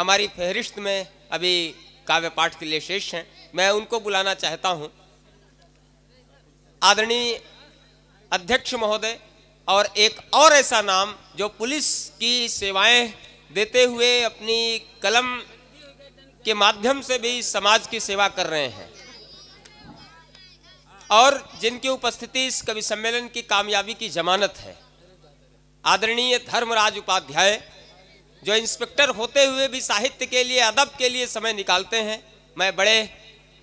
हमारी फहरिस्त में अभी काव्य पाठ के लिए शेष हैं मैं उनको बुलाना चाहता हूं आदरणीय अध्यक्ष महोदय और एक और ऐसा नाम जो पुलिस की सेवाएं देते हुए अपनी कलम के माध्यम से भी समाज की सेवा कर रहे हैं और जिनकी उपस्थिति इस कवि सम्मेलन की कामयाबी की जमानत है आदरणीय धर्मराज उपाध्याय जो इंस्पेक्टर होते हुए भी साहित्य के लिए अदब के लिए समय निकालते हैं मैं बड़े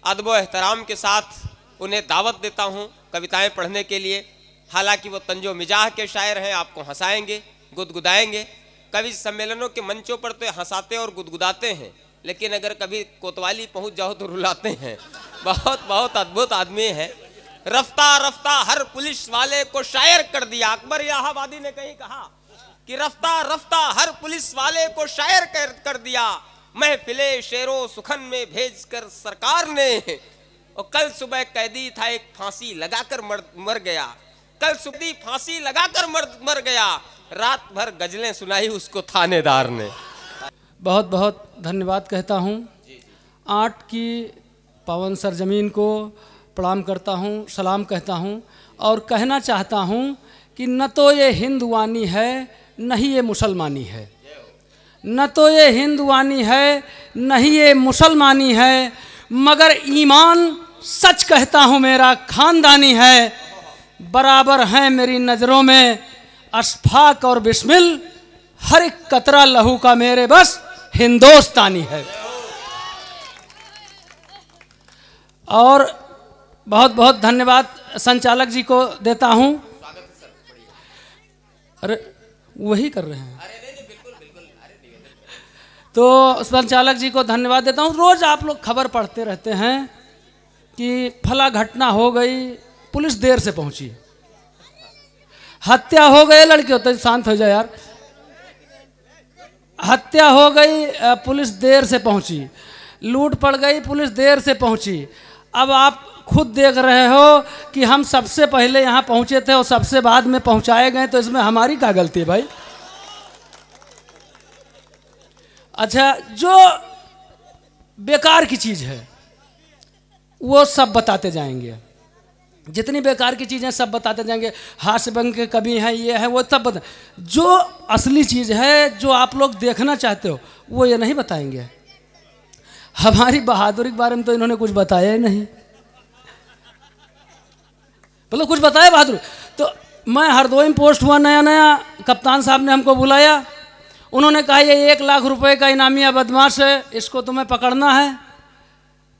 अदब एहतराम के साथ उन्हें दावत देता हूँ कविताएं पढ़ने के लिए हालांकि वो तंजो मिजाह के शायर हैं आपको हंसाएंगे गुदगुदाएंगे कवि सम्मेलनों के मंचों पर तो हंसाते और गुदगुदाते हैं लेकिन अगर कभी कोतवाली पहुंच जाओ तो रुलाते हैं बहुत बहुत अद्भुत आदमी है रफ्ता रफ्ता हर पुलिस वाले को शायर कर दिया अकबर इलाहाबादी ने कहीं कहा कि रफ्ता रफ्ता हर पुलिस वाले को शायर कर, कर दिया महफिले शेरों सुखन में भेजकर सरकार ने और कल सुबह कैदी था एक फांसी लगाकर मर मर गया कल सुबह फांसी लगाकर मर मर गया रात भर गजलें सुनाई उसको थानेदार ने बहुत बहुत धन्यवाद कहता हूँ आठ की सर सरजमीन को प्रणाम करता हूँ सलाम कहता हूँ और कहना चाहता हूँ कि न तो ये हिंदवानी है नहीं ये मुसलमानी है न तो ये हिंदुवानी है नहीं ये मुसलमानी है मगर ईमान सच कहता हूँ मेरा खानदानी है बराबर है मेरी नज़रों में अशफाक और बिस्मिल हर एक कतरा लहू का मेरे बस हिंदोस्तानी है और बहुत बहुत धन्यवाद संचालक जी को देता हूँ वही कर रहे हैं तो संचालक जी को धन्यवाद देता हूँ रोज़ आप लोग खबर पढ़ते रहते हैं कि फला घटना हो गई पुलिस देर से पहुंची हत्या हो गई लड़की होते शांत हो जाए यार हत्या हो गई पुलिस देर से पहुंची लूट पड़ गई पुलिस देर से पहुंची अब आप खुद देख रहे हो कि हम सबसे पहले यहाँ पहुँचे थे और सबसे बाद में पहुँचाए गए तो इसमें हमारी क्या गलती है भाई अच्छा जो बेकार की चीज़ है वो सब बताते जाएंगे जितनी बेकार की चीज़ें सब बताते जाएंगे हास्य बंग के कभी हैं ये है वो सब बता जो असली चीज़ है जो आप लोग देखना चाहते हो वो ये नहीं बताएंगे हमारी बहादुरी के बारे में तो इन्होंने कुछ बताया ही नहीं मतलब कुछ बताए बहादुर तो मैं हरदोई में पोस्ट हुआ नया नया कप्तान साहब ने हमको बुलाया उन्होंने कहा ये एक लाख रुपए का इनामिया बदमाश है इसको तुम्हें पकड़ना है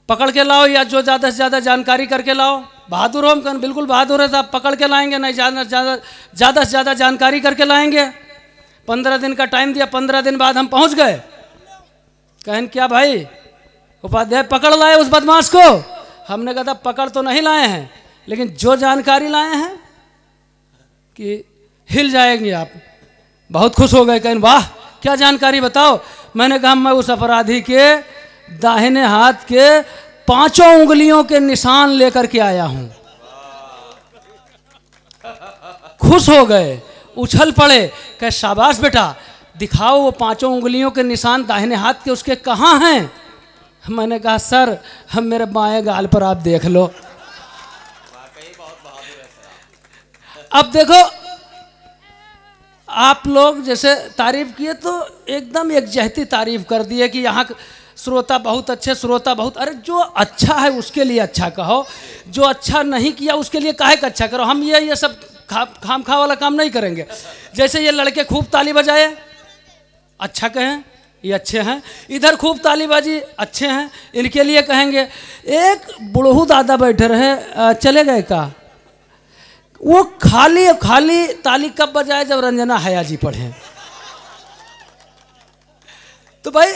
पकड़ के लाओ या जो ज़्यादा से ज़्यादा जानकारी करके लाओ बहादुर हो हम कहें बिल्कुल बहादुर है साहब पकड़ के लाएंगे नहीं ज़्यादा ज़्यादा ज़्यादा से ज़्यादा जानकारी करके लाएंगे पंद्रह दिन का टाइम दिया पंद्रह दिन बाद हम पहुँच गए कहें क्या भाई उपाध्याय पकड़ लाए उस बदमाश को हमने कहा था पकड़ तो नहीं लाए हैं लेकिन जो जानकारी लाए हैं कि हिल जाएंगे आप बहुत खुश हो गए कहें वाह क्या जानकारी बताओ मैंने कहा मैं उस अपराधी के दाहिने हाथ के पांचों उंगलियों के निशान लेकर के आया हूं खुश हो गए उछल पड़े कह शाबाश बेटा दिखाओ वो पांचों उंगलियों के निशान दाहिने हाथ के उसके कहाँ हैं मैंने कहा सर हम मेरे बाएं गाल पर आप देख लो अब देखो आप लोग जैसे तारीफ किए तो एकदम एकजहती तारीफ कर दिए कि यहाँ श्रोता बहुत अच्छे श्रोता बहुत अरे जो अच्छा है उसके लिए अच्छा कहो जो अच्छा नहीं किया उसके लिए काहे का अच्छा करो हम ये ये सब खा खाम खा वाला काम नहीं करेंगे जैसे ये लड़के खूब ताली बजाए अच्छा कहें ये अच्छे हैं इधर खूब तालीबाजी अच्छे हैं इनके लिए कहेंगे एक बुढ़ू दादा बैठे रहे चले गए का वो खाली खाली ताली कब बजाए जब रंजना हया जी पढ़े तो भाई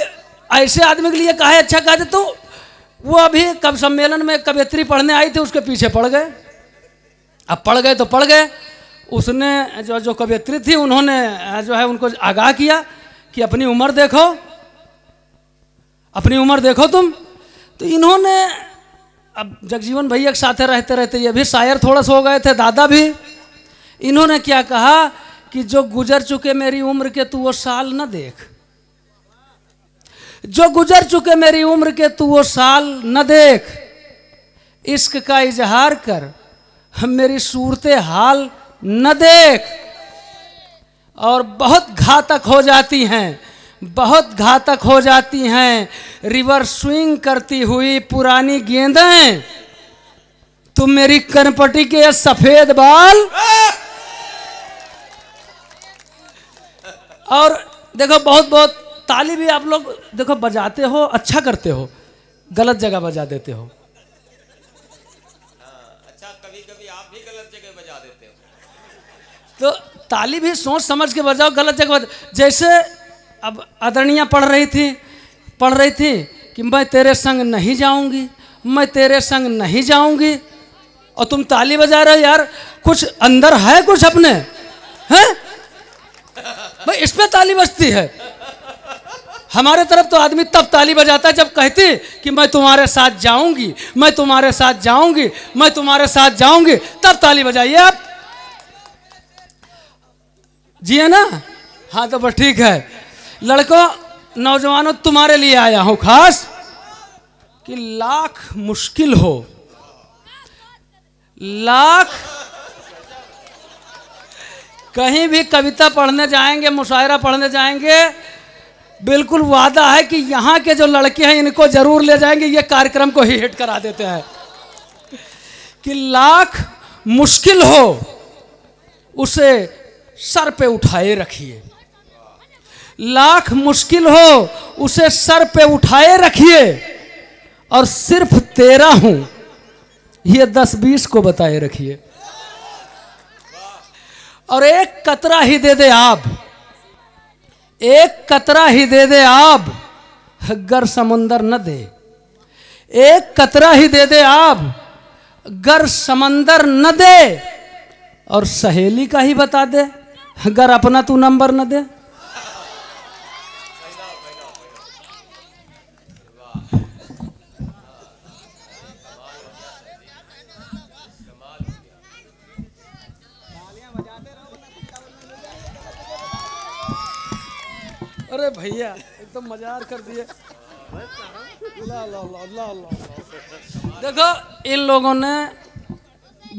ऐसे आदमी के लिए कहा अच्छा कहा तो वो अभी कब सम्मेलन में कवियत्री पढ़ने आई थी उसके पीछे पड़ गए अब पढ़ गए तो पढ़ गए उसने जो जो कवियत्री थी उन्होंने जो है उनको आगाह किया कि अपनी उम्र देखो अपनी उम्र देखो तुम तो इन्होंने अब जगजीवन भैया के साथ रहते रहते ये भी शायर थोड़ा सो गए थे दादा भी इन्होंने क्या कहा कि जो गुजर चुके मेरी उम्र के तू वो साल न देख जो गुजर चुके मेरी उम्र के तू वो साल न देख इश्क का इजहार कर हम मेरी सूरत हाल न देख और बहुत घातक हो जाती हैं बहुत घातक हो जाती हैं रिवर स्विंग करती हुई पुरानी गेंदें तुम मेरी कनपटी के सफेद बाल और देखो बहुत बहुत ताली भी आप लोग देखो बजाते हो अच्छा करते हो गलत जगह बजा देते हो अच्छा कभी कभी आप भी गलत जगह बजा देते हो तो ताली भी सोच समझ के बजाओ गलत जगह जैसे अब आदरणीय पढ़ रही थी पढ़ रही थी कि मैं तेरे संग नहीं जाऊंगी मैं तेरे संग नहीं जाऊंगी और तुम ताली बजा रहे हो यार कुछ अंदर है कुछ अपने हैं भाई इसमें ताली बजती है हमारे तरफ तो आदमी तब ताली बजाता है जब कहते कि मैं तुम्हारे साथ जाऊंगी मैं तुम्हारे साथ जाऊंगी मैं तुम्हारे साथ जाऊंगी तब ताली बजाइए आप जी है ना हाँ तो बस ठीक है लड़कों नौजवानों तुम्हारे लिए आया हूं खास कि लाख मुश्किल हो लाख कहीं भी कविता पढ़ने जाएंगे मुशायरा पढ़ने जाएंगे बिल्कुल वादा है कि यहाँ के जो लड़के हैं इनको जरूर ले जाएंगे ये कार्यक्रम को ही हिट करा देते हैं कि लाख मुश्किल हो उसे सर पे उठाए रखिए लाख मुश्किल हो उसे सर पे उठाए रखिए और सिर्फ तेरा हूं ये दस बीस को बताए रखिए और एक कतरा ही दे दे आप एक कतरा ही दे दे आप गर समंदर न दे एक कतरा ही दे दे आप गर समंदर न दे और सहेली का ही बता दे गर अपना तू नंबर न दे भैया एकदम मजार कर दिए देखो इन लोगों ने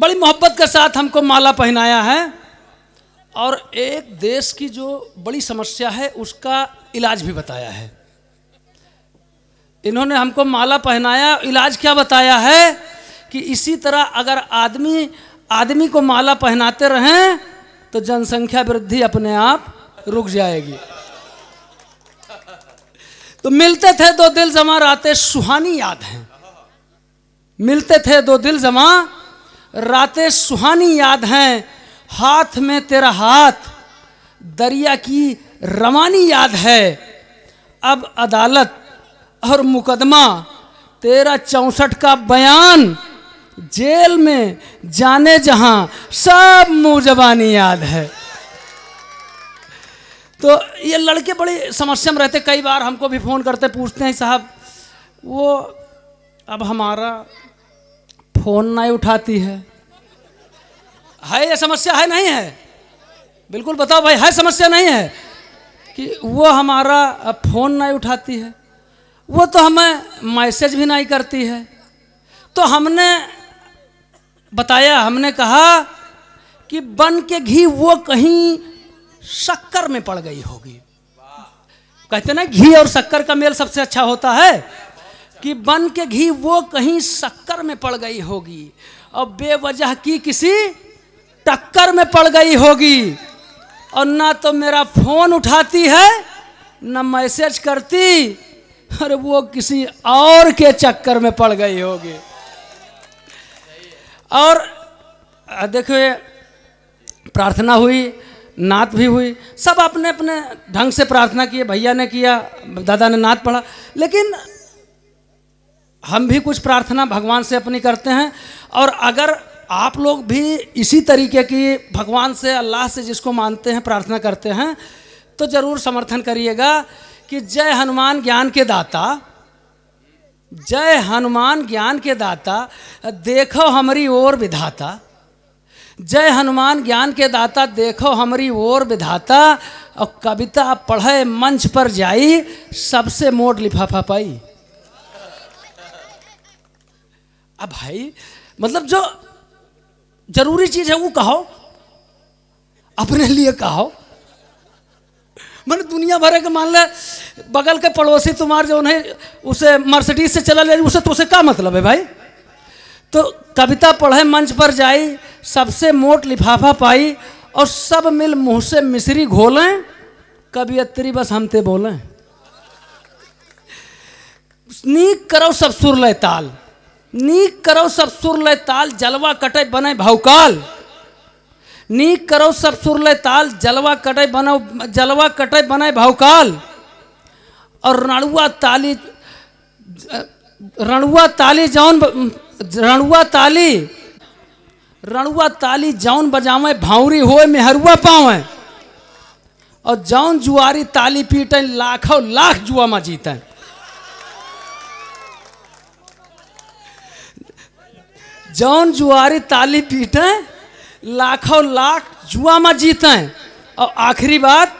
बड़ी मोहब्बत के साथ हमको माला पहनाया है और एक देश की जो बड़ी समस्या है उसका इलाज भी बताया है इन्होंने हमको माला पहनाया इलाज क्या बताया है कि इसी तरह अगर आदमी आदमी को माला पहनाते रहें तो जनसंख्या वृद्धि अपने आप रुक जाएगी तो मिलते थे दो दिल जमा रातें सुहानी याद हैं मिलते थे दो दिल जमा रातें सुहानी याद हैं हाथ में तेरा हाथ दरिया की रवानी याद है अब अदालत और मुकदमा तेरा चौंसठ का बयान जेल में जाने जहां सब मुजबानी याद है तो ये लड़के बड़े समस्या में रहते कई बार हमको भी फ़ोन करते पूछते हैं साहब वो अब हमारा फ़ोन नहीं उठाती है है ये समस्या है नहीं है बिल्कुल बताओ भाई है समस्या नहीं है कि वो हमारा फ़ोन नहीं उठाती है वो तो हमें मैसेज भी नहीं करती है तो हमने बताया हमने कहा कि बन के घी वो कहीं शक्कर में पड़ गई होगी कहते ना घी और शक्कर का मेल सबसे अच्छा होता है कि बन के घी वो कहीं शक्कर में पड़ गई होगी और बेवजह की किसी टक्कर में पड़ गई होगी और ना तो मेरा फोन उठाती है ना मैसेज करती और वो किसी और के चक्कर में पड़ गई होगी और देखो प्रार्थना हुई नात भी हुई सब अपने अपने ढंग से प्रार्थना किए भैया ने किया दादा ने नात पढ़ा लेकिन हम भी कुछ प्रार्थना भगवान से अपनी करते हैं और अगर आप लोग भी इसी तरीके की भगवान से अल्लाह से जिसको मानते हैं प्रार्थना करते हैं तो ज़रूर समर्थन करिएगा कि जय हनुमान ज्ञान के दाता जय हनुमान ज्ञान के दाता देखो हमारी ओर विधाता जय हनुमान ज्ञान के दाता देखो हमारी ओर विधाता और कविता पढ़े मंच पर जाई सबसे मोट लिफाफा पाई अब भाई मतलब जो जरूरी चीज है वो कहो अपने लिए कहो मैंने दुनिया भर के मान ले बगल के पड़ोसी तुम्हारे जो उन्हें उसे मर्सिडीज से चला ले उसे तो उसे क्या मतलब है भाई तो कविता पढ़े मंच पर जाई सबसे मोट लिफाफा पाई और सब मिल मुँह से मिश्री घोलें कवियत्री बस हमते बोलें नीक करो सब सुर लय ताल नीक करो सब सुर लय ताल जलवा कटे बने भौकाल नीक करो सब सुर लय ताल जलवा कटे बनो जलवा कटे बने भौकाल और रणुआ ताली रणुआ ताली जौन रणुआ ताली रणुआ ताली जौन बजावे भावरी होए मेहरुआ पावे और जौन जुआरी ताली पीटे लाखों लाख जुआ में जीते जौन जुआरी ताली पीटे लाखों लाख जुआ में जीते और आखिरी बात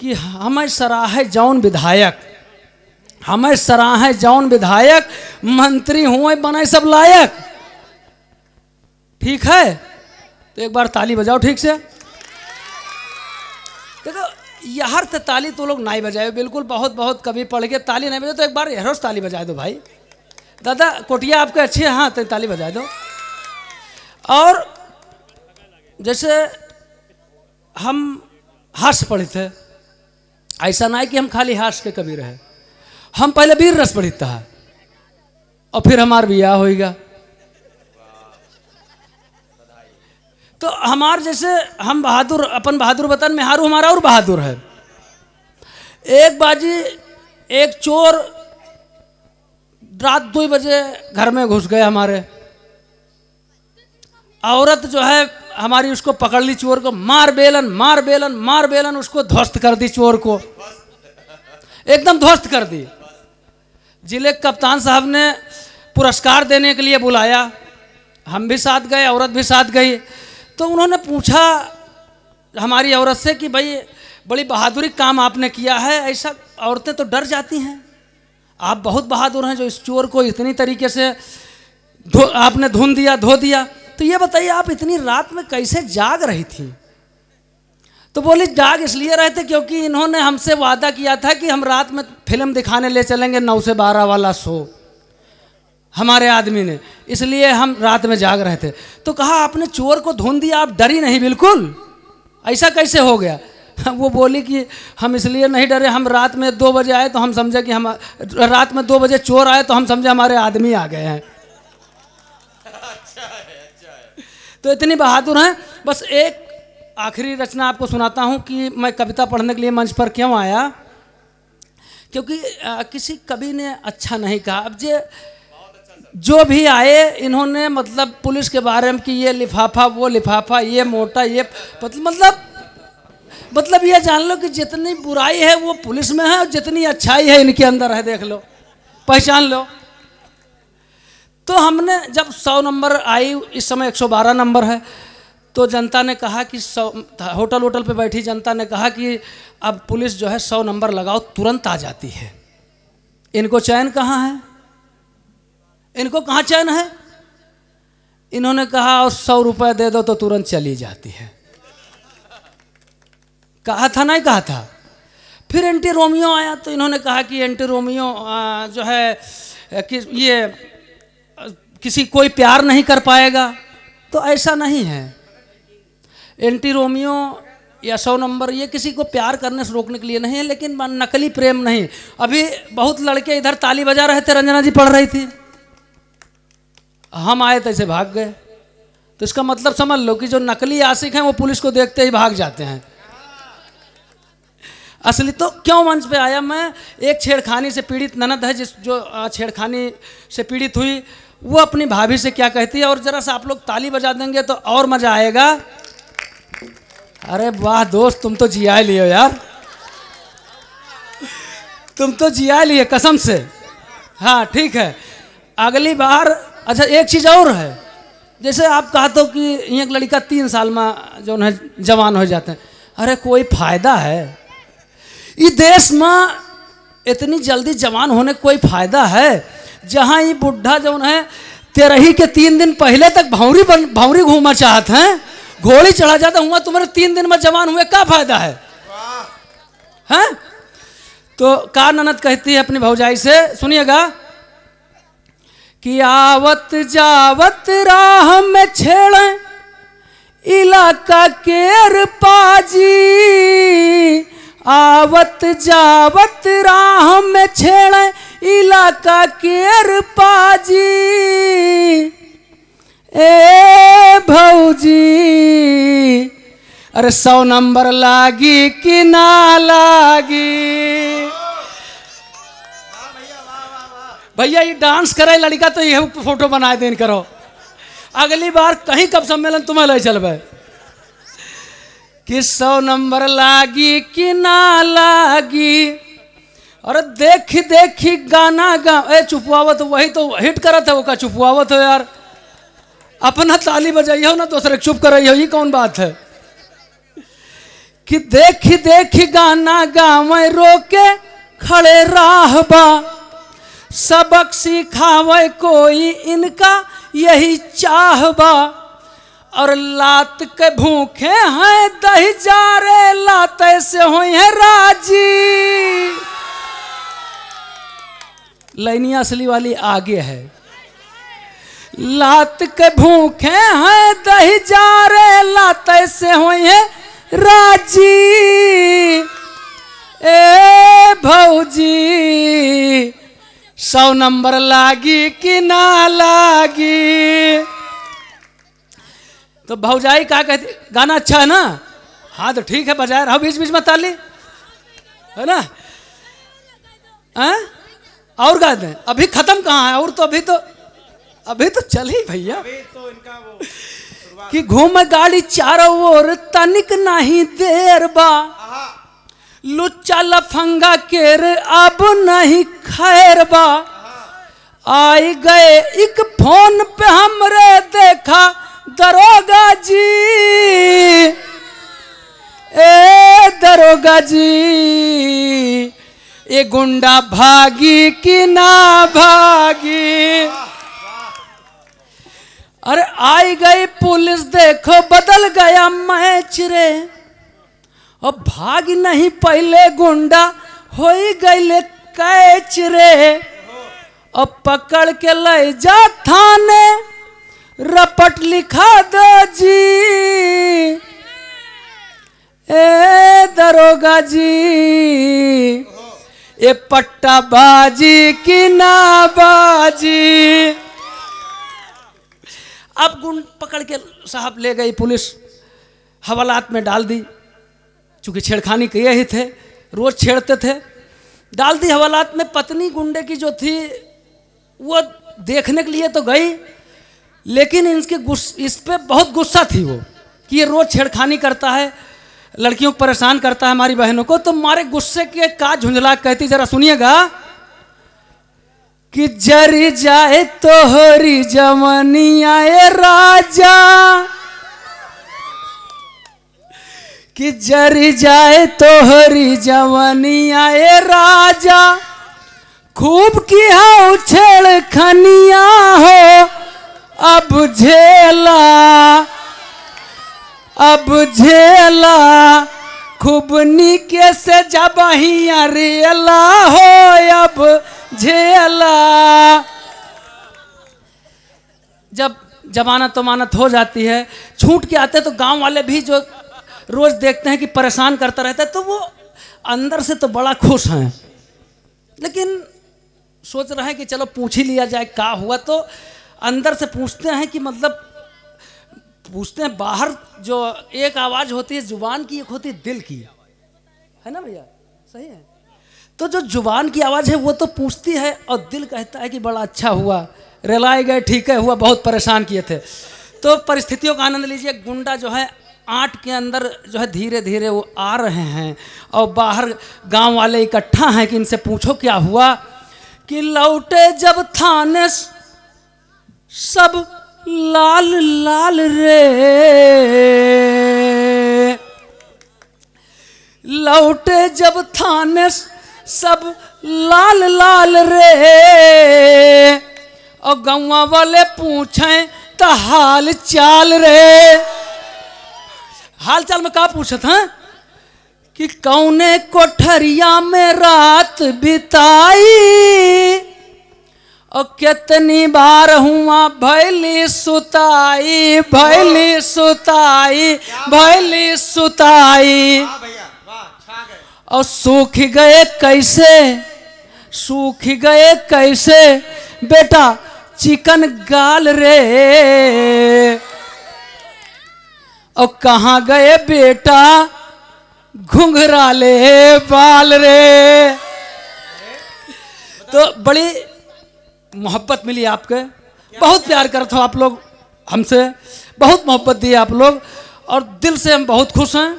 कि हमें सराहे जौन विधायक हमें सराहे जौन विधायक मंत्री हुए बनाए सब लायक ठीक है तो एक बार ताली बजाओ ठीक से देखो यार से ताली तो लोग नहीं बजाए बिल्कुल बहुत बहुत कभी पढ़ के ताली नहीं बजाए तो एक बार हरोज ताली बजा दो भाई दादा कोटिया आपके अच्छे है हाँ तो ताली बजा दो और जैसे हम हर्ष पढ़े थे ऐसा ना है कि हम खाली हर्ष के कभी रहे हम पहले वीर रस पढ़ित था और फिर हमार ब्याह होएगा तो हमार जैसे हम बहादुर अपन बहादुर बतन में हारू हमारा और बहादुर है एक बाजी एक चोर रात दो बजे घर में घुस गए हमारे औरत जो है हमारी उसको पकड़ ली चोर को मार बेलन मार बेलन मार बेलन उसको ध्वस्त कर दी चोर को एकदम ध्वस्त कर दी जिले कप्तान साहब ने पुरस्कार देने के लिए बुलाया हम भी साथ गए औरत भी साथ गई तो उन्होंने पूछा हमारी औरत से कि भाई बड़ी बहादुरी काम आपने किया है ऐसा औरतें तो डर जाती हैं आप बहुत बहादुर हैं जो इस चोर को इतनी तरीके से धो आपने धुन दिया धो दिया तो ये बताइए आप इतनी रात में कैसे जाग रही थी तो बोले जाग इसलिए रहे थे क्योंकि इन्होंने हमसे वादा किया था कि हम रात में फिल्म दिखाने ले चलेंगे नौ से बारह वाला शो हमारे आदमी ने इसलिए हम रात में जाग रहे थे तो कहा आपने चोर को ढूंढ दिया आप डरी नहीं बिल्कुल ऐसा कैसे हो गया वो बोली कि हम इसलिए नहीं डरे हम रात में दो बजे आए तो हम समझे कि हम रात में दो बजे चोर आए तो हम समझे हमारे आदमी आ गए हैं अच्छा है, अच्छा है। तो इतनी बहादुर हैं बस एक आखिरी रचना आपको सुनाता हूँ कि मैं कविता पढ़ने के लिए मंच पर क्यों आया क्योंकि आ, किसी कवि ने अच्छा नहीं कहा अब जे जो भी आए इन्होंने मतलब पुलिस के बारे में कि ये लिफाफा वो लिफाफा ये मोटा ये मतलब, मतलब मतलब ये जान लो कि जितनी बुराई है वो पुलिस में है और जितनी अच्छाई है इनके अंदर है देख लो पहचान लो तो हमने जब सौ नंबर आई इस समय एक नंबर है तो जनता ने कहा कि सौ होटल वोटल पे बैठी जनता ने कहा कि अब पुलिस जो है सौ नंबर लगाओ तुरंत आ जाती है इनको चैन कहाँ है इनको कहाँ चैन है इन्होंने कहा और सौ रुपये दे दो तो तुरंत चली जाती है कहा था नहीं कहा था फिर एंटी रोमियो आया तो इन्होंने कहा कि एंटी रोमियो जो है कि ये किसी कोई प्यार नहीं कर पाएगा तो ऐसा नहीं है एंटी रोमियो या सौ नंबर ये किसी को प्यार करने से रोकने के लिए नहीं है लेकिन नकली प्रेम नहीं अभी बहुत लड़के इधर ताली बजा रहे थे रंजना जी पढ़ रही थी हम आए तो ऐसे भाग गए तो इसका मतलब समझ लो कि जो नकली आशिक हैं वो पुलिस को देखते ही भाग जाते हैं असली तो क्यों मंच पे आया मैं एक छेड़खानी से पीड़ित ननद है जिस जो छेड़खानी से पीड़ित हुई वो अपनी भाभी से क्या कहती है और ज़रा सा आप लोग ताली बजा देंगे तो और मज़ा आएगा अरे वाह दोस्त तुम तो जिया लिए हो यार तुम तो जिया लिए कसम से हाँ ठीक है अगली बार अच्छा एक चीज़ और है जैसे आप कहा तो कि एक लड़का तीन साल में जो है जवान हो जाते हैं अरे कोई फायदा है इस देश में इतनी जल्दी जवान होने कोई फायदा है जहाँ ये बुढ़ा जो है तेरही के तीन दिन पहले तक भावरी बन भावरी घूमना चाहते हैं घोड़ी चढ़ा जाता हुआ तुम्हारे तीन दिन में जवान हुए क्या फायदा है हैं तो कार ननद कहती है अपनी भौजाई से सुनिएगा कि आवत जावत राह में छेड़ इलाका के पाजी आवत जावत राह में छेड़ इलाका के पाजी ए भौजी अरे सौ नंबर लागी कि ना लागी भैया ये डांस करे लड़का तो ये फोटो बनाए दिन करो अगली बार कहीं कब सम्मेलन तुम्हें ले चल कि सौ नंबर लागी कि ना लागी अरे देखी देखी गाना गा ए चुपवावत वही तो हिट करत है वो का चुपवावत हो यार अपना ताली बजाइयो ना दूसरे तो चुप कराइयो ये कौन बात है कि देखी देख गाना गावे रोके खड़े राह बा सबक सिखावे कोई इनका यही चाह बा और लात के भूखे हैं दही जा रे लात ऐसे हुई है राजी लाइनिया असली वाली आगे है लात के भूखे हैं दही जा रे लात ऐसे हुई है राजी ए भौजी सौ नंबर लागी कि ना लागी तो भौजाई का कहती गाना अच्छा है ना हाँ तो ठीक है बजाय रहो बीच बीच में ताली है ना आ? हाँ? और गा अभी खत्म कहाँ है और तो अभी तो अभी तो चले भैया तो इनका वो कि घूम गाड़ी चारों ओर तनिक नहीं देर बा लुच्चा लफंगा केर अब नहीं खैर बा आई गए एक फोन पे हमरे देखा दरोगा जी ए दरोगा जी ये गुंडा भागी कि ना भागी अरे आई गई पुलिस देखो बदल गया मैं चिरे और भाग नहीं पहले गुंडा हो गई ले कैचरे और पकड़ के ले जा थाने रपट लिखा दो जी ए दरोगा जी ये बाजी की ना बाजी अब गुंड पकड़ के साहब ले गई पुलिस हवालात में डाल दी चूँकि छेड़खानी किए ही थे रोज़ छेड़ते थे डाल दी हवालात में पत्नी गुंडे की जो थी वो देखने के लिए तो गई लेकिन इनके गुस इस पर बहुत गुस्सा थी वो कि ये रोज़ छेड़खानी करता है लड़कियों को परेशान करता है हमारी बहनों को तो मारे गुस्से के काज झुंझला कहती ज़रा सुनिएगा कि जर जाए तोहरी जमनिया राजा कि जर जाए तोहरी जवनिया राजा खूब की हाँ छेड़ खनिया हो अब झेला अब झेला खूब निके से जब हिया रेला हो अब अल्लाह जब जमानत वमानत हो जाती है छूट के आते तो गांव वाले भी जो रोज देखते हैं कि परेशान करता रहता है तो वो अंदर से तो बड़ा खुश हैं लेकिन सोच रहे हैं कि चलो पूछ ही लिया जाए क्या हुआ तो अंदर से पूछते हैं कि मतलब पूछते हैं बाहर जो एक आवाज़ होती है जुबान की एक होती है दिल की है ना भैया सही है तो जो जुबान की आवाज़ है वो तो पूछती है और दिल कहता है कि बड़ा अच्छा हुआ रिलाए गए ठीक है हुआ बहुत परेशान किए थे तो परिस्थितियों का आनंद लीजिए गुंडा जो है आठ के अंदर जो है धीरे धीरे वो आ रहे हैं और बाहर गांव वाले इकट्ठा हैं कि इनसे पूछो क्या हुआ कि लौटे जब थाने सब लाल लाल रे लौटे जब थाने सब लाल लाल रे और गवा वाले पूछे तो हाल चाल रे हाल चाल में का पूछत है कि कौने कोठरिया में रात बिताई और कितनी बार हुआ भैली सुताई भैली सुताई भैली सुताई, हाँ भैली सुताई। और सूख गए कैसे सूख गए कैसे बेटा चिकन गाल रे और कहा गए बेटा घुंघरा ले बाल रे तो बड़ी मोहब्बत मिली आपके बहुत प्यार करते हो आप लोग हमसे बहुत मोहब्बत दी आप लोग और दिल से हम बहुत खुश हैं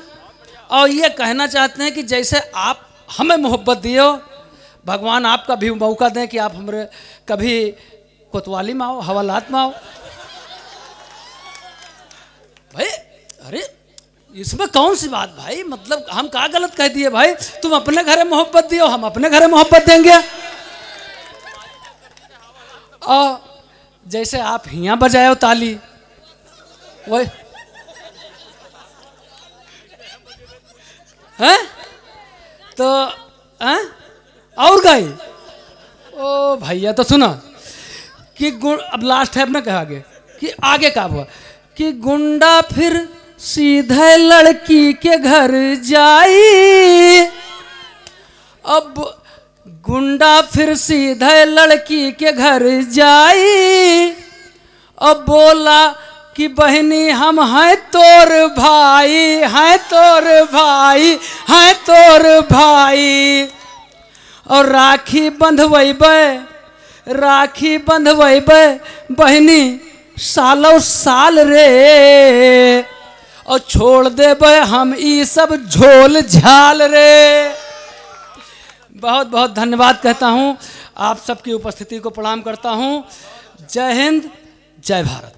और ये कहना चाहते हैं कि जैसे आप हमें मोहब्बत दियो भगवान आपका भी मौका दें कि आप हमरे कभी कोतवाली में आओ हवालात में आओ भाई अरे इसमें कौन सी बात भाई मतलब हम कहा गलत कह दिए भाई तुम अपने घरे मोहब्बत दियो हम अपने घरे मोहब्बत देंगे और जैसे आप हिया बजाओ ताली वही हैं तो हैं और गाय ओ भैया तो सुना कि गुण अब लास्ट है अपना कहा आगे कि आगे का हुआ कि गुंडा फिर सीधे लड़की के घर जाई अब गुंडा फिर सीधे लड़की के घर जाई अब बोला कि बहनी हम हैं तोर भाई हैं तोर भाई हैं तोर भाई और राखी बंधवेब राखी बंधवेब बहनी सालो साल रे और छोड़ देब हम ई सब झोल झाल रे बहुत बहुत धन्यवाद कहता हूँ आप सबकी उपस्थिति को प्रणाम करता हूँ जय हिंद जय भारत